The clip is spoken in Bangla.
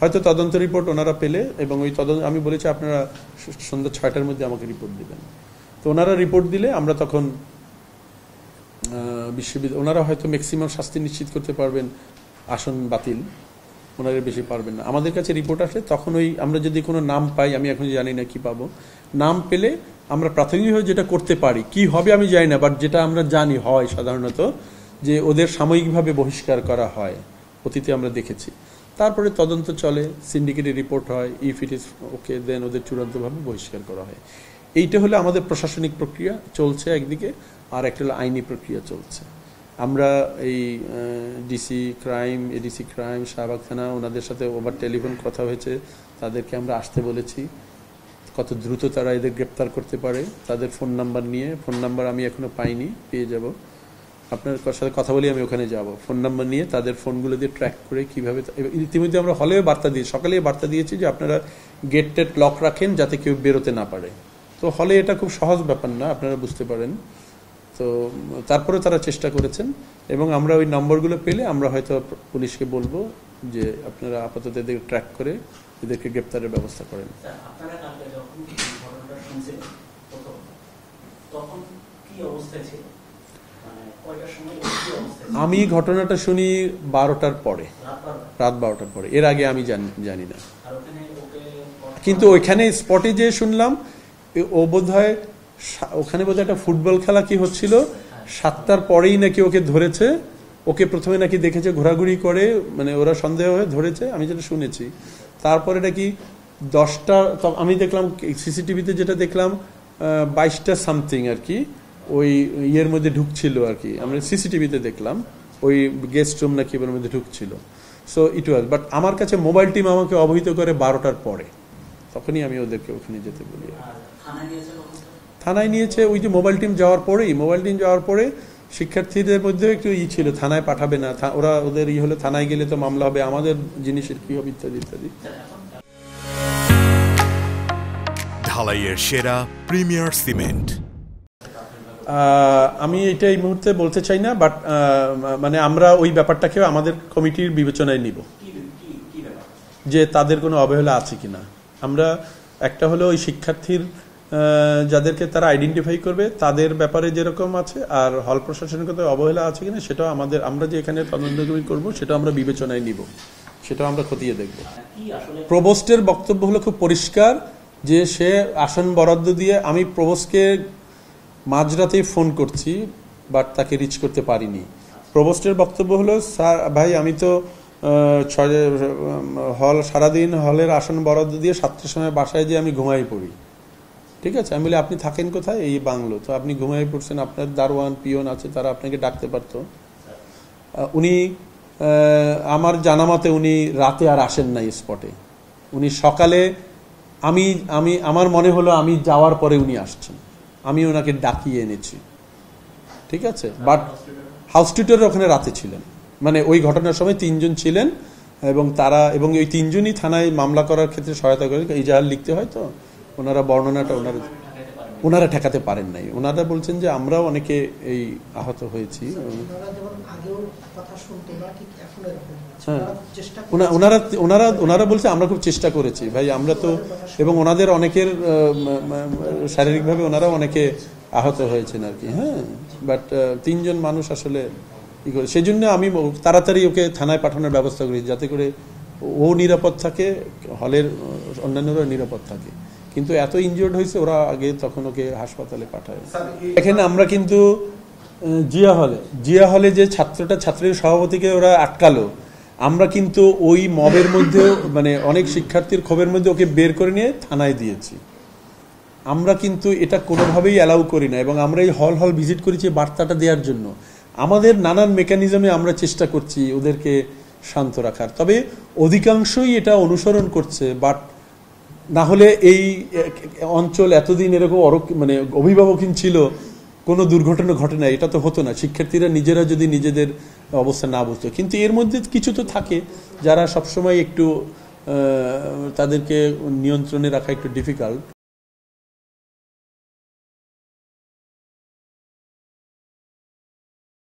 হয়তো তদন্ত রিপোর্ট ওনারা পেলে এবং ওই তদন্ত আমি বলেছি আপনারা সন্ধ্যা ছয়টার মধ্যে আমাকে রিপোর্ট দিবেন তো ওনারা রিপোর্ট দিলে আমরা তখন বিশ্ববিদ্যালয় ওনারা হয়তো ম্যাক্সিমাম শাস্তি নিশ্চিত করতে পারবেন আসন বাতিল ওনারা বেশি পারবেন না আমাদের কাছে রিপোর্ট আসলে তখন ওই আমরা যদি কোনো নাম পাই আমি এখন জানি না কি পাবো নাম পেলে আমরা প্রাথমিকভাবে যেটা করতে পারি কি হবে আমি জানি না বাট যেটা আমরা জানি হয় সাধারণত যে ওদের সাময়িকভাবে বহিষ্কার করা হয় অতীতে আমরা দেখেছি তারপরে তদন্ত চলে সিন্ডিকেটের রিপোর্ট হয় ইফ ইট ইজ ওকে দেন ওদের চূড়ান্তভাবে বহিষ্কার করা হয় এইটা হলে আমাদের প্রশাসনিক প্রক্রিয়া চলছে একদিকে আর একটা হলো আইনি প্রক্রিয়া চলছে আমরা এই DC crime ADC crime Shahbag থানা ওনাদের সাথে ওভার টেলিফোন কথা হয়েছে তাদেরকে আমরা আসতে বলেছি কত দ্রুত তারা এদের গ্রেপ্তার করতে পারে তাদের ফোন নাম্বার নিয়ে ফোন নাম্বার আমি এখনও পাইনি পেয়ে যাব আপনার সাথে কথা বলি আমি ওখানে যাব ফোন নাম্বার নিয়ে তাদের ফোনগুলো দিয়ে ট্র্যাক করে কীভাবে ইতিমধ্যে আমরা হলেও বার্তা দিয়ে সকালে বার্তা দিয়েছি যে আপনারা গেট টেট লক রাখেন যাতে কেউ বেরোতে না পারে তো হলে এটা খুব সহজ ব্যাপার না আপনারা বুঝতে পারেন তো তারপরে তারা চেষ্টা করেছেন এবং আমরা ওই নম্বরগুলো পেলে আমরা হয়তো পুলিশকে বলবো যে আপনারা আপাতত এদের ট্র্যাক করে এদেরকে গ্রেপ্তারের ব্যবস্থা করেন তখন কি অবস্থায় ছিল আমি ঘটনাটা শুনি বারোটার পরে রাত বারোটার পরে এর আগে আমি জানি না কিন্তু ওইখানে স্পটে যে শুনলাম ও বোধ হয় ওখানে বোধ একটা ফুটবল খেলা কি হচ্ছিল সাতটার পরেই নাকি ওকে ধরেছে ওকে প্রথমে নাকি দেখেছে ঘোরাঘুরি করে মানে ওরা সন্দেহ হয়ে ধরেছে আমি যেটা শুনেছি তারপরে নাকি দশটা আমি দেখলাম সিসিটিভিতে যেটা দেখলাম বাইশটা সামথিং আর কি ওই ইয়ের মধ্যে ঢুকছিল আর কি আমরা সিসিটিভিতে দেখলাম ওই গেস্ট রুম নাকি এবার মধ্যে ঢুকছিল সো ইট ওয়াজ বাট আমার কাছে মোবাইল টিম আমাকে অবহিত করে বারোটার পরে তখনই আমি ওদেরকে ওখানে যেতে বলি থানায় নিয়েছে ওই যে মোবাইল টিম যাওয়ার পরেই মোবাইল টিম যাওয়ার পরে শিক্ষার্থীদের মধ্যেও একটু ই ছিল থানায় পাঠাবে না ওরা ওদের ই হলে থানায় গেলে তো মামলা হবে আমাদের জিনিসের কি হবে ইত্যাদি ইত্যাদি ঢালাইয়ের সেরা প্রিমিয়ার সিমেন্ট আমি এটা এই মুহূর্তে বলতে চাই না বাট মানে আমরা ওই ব্যাপারটাকে আমাদের কমিটির বিবেচনায় নিব যে তাদের কোনো অবহেলা আছে কি না আমরা একটা হলো ওই শিক্ষার্থীর যাদেরকে তারা আইডেন্টিফাই করবে তাদের ব্যাপারে যেরকম আছে আর হল প্রশাসনিকতা অবহেলা আছে কিনা সেটাও আমাদের আমরা যে এখানে তদন্ত করব সেটা আমরা বিবেচনায় নিব সেটাও আমরা খতিয়ে দেখব প্রবোস্টের বক্তব্য হলো খুব পরিষ্কার যে সে আসন বরাদ্দ দিয়ে আমি প্রবোস্টকে মাঝরাতেই ফোন করছি বাট তাকে রিচ করতে পারিনি প্রবোস্টের বক্তব্য হলো স্যার ভাই আমি তো হল সারাদিন হলের আসন বরাদ্দ দিয়ে সাতটার সময় বাসায় যেয়ে আমি ঘুমাই পড়ি ঠিক আছে আমি বলি আপনি থাকেন কোথায় এই বাংলো তো আপনি ঘুমাই পড়ছেন আপনার দারোয়ান পিয়ন আছে তারা আপনাকে ডাকতে পারত উনি আমার জানামাতে উনি রাতে আর আসেন নাই স্পটে উনি সকালে আমি আমি আমার মনে হলো আমি যাওয়ার পরে উনি আসছেন আমি ওনাকে ডাকিয়ে এনেছি ঠিক আছে বাট হাউস টিউটার ওখানে রাতে ছিলেন মানে ওই ঘটনার সময় তিনজন ছিলেন এবং তারা এবং ওই তিনজনই থানায় মামলা করার ক্ষেত্রে সহায়তা করে ইজাহার লিখতে হয় তো ওনারা বর্ণনাটা ওনারা ওনারা ঠেকাতে পারেন নাই ওনারা বলছেন যে আমরাও অনেকে এই আহত হয়েছি হ্যাঁ। ওনারা ওনারা ওনারা বলছে আমরা খুব চেষ্টা করেছি ভাই আমরা তো এবং ওনাদের অনেকের শারীরিকভাবে ওনারা অনেকে আহত হয়েছেন আর কি হ্যাঁ বাট তিনজন মানুষ আসলে ই করে সেই জন্য আমি তাড়াতাড়ি ওকে থানায় পাঠানোর ব্যবস্থা করি যাতে করে ও নিরাপদ থাকে হলের অন্যান্যরাও নিরাপদ থাকে কিন্তু এত ইনজোর্ড হয়েছে ওরা আগে তখন ওকে হাসপাতালে পাঠায় এখানে আমরা কিন্তু জিয়া হলে জিয়া হলে যে ছাত্রটা ছাত্রীর সভাপতিকে ওরা আটকালো আমরা কিন্তু ওই মবের মধ্যে মানে অনেক শিক্ষার্থীর ক্ষোভের মধ্যে ওকে বের করে নিয়ে থানায় দিয়েছি আমরা কিন্তু এটা কোনোভাবেই অ্যালাউ করি না এবং আমরা এই হল হল ভিজিট করেছি বার্তাটা দেওয়ার জন্য আমাদের নানান মেকানিজমে আমরা চেষ্টা করছি ওদেরকে শান্ত রাখার তবে অধিকাংশই এটা অনুসরণ করছে বাট না হলে এই অঞ্চল এতদিন এরকম অর মানে অভিভাবকহীন ছিল কোনো দুর্ঘটনা ঘটে না এটা তো হতো না শিক্ষার্থীরা নিজেরা যদি নিজেদের অবস্থা না বুঝতো কিন্তু এর মধ্যে কিছু তো থাকে যারা সবসময় একটু তাদেরকে নিয়ন্ত্রণে রাখা একটু ডিফিকাল্ট